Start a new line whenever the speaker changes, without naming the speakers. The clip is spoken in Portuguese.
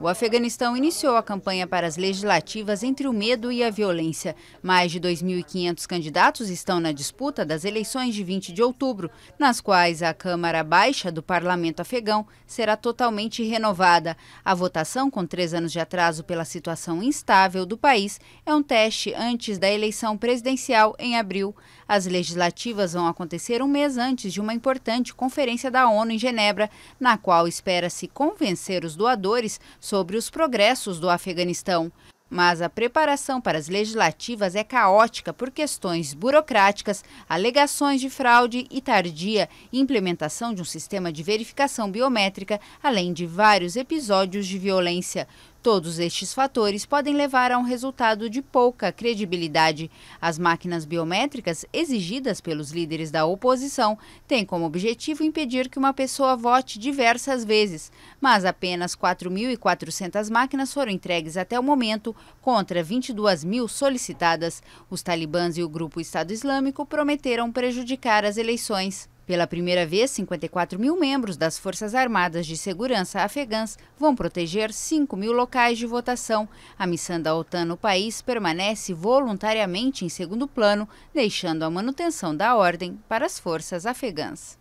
O Afeganistão iniciou a campanha para as legislativas entre o medo e a violência. Mais de 2.500 candidatos estão na disputa das eleições de 20 de outubro, nas quais a Câmara Baixa do Parlamento afegão será totalmente renovada. A votação, com três anos de atraso pela situação instável do país, é um teste antes da eleição presidencial em abril. As legislativas vão acontecer um mês antes de uma importante conferência da ONU em Genebra, na qual espera-se convencer os doadores sobre os progressos do Afeganistão. Mas a preparação para as legislativas é caótica por questões burocráticas, alegações de fraude e tardia implementação de um sistema de verificação biométrica, além de vários episódios de violência. Todos estes fatores podem levar a um resultado de pouca credibilidade. As máquinas biométricas exigidas pelos líderes da oposição têm como objetivo impedir que uma pessoa vote diversas vezes, mas apenas 4.400 máquinas foram entregues até o momento, contra 22 mil solicitadas. Os talibãs e o grupo Estado Islâmico prometeram prejudicar as eleições. Pela primeira vez, 54 mil membros das Forças Armadas de Segurança afegãs vão proteger 5 mil locais de votação. A missão da OTAN no país permanece voluntariamente em segundo plano, deixando a manutenção da ordem para as forças afegãs.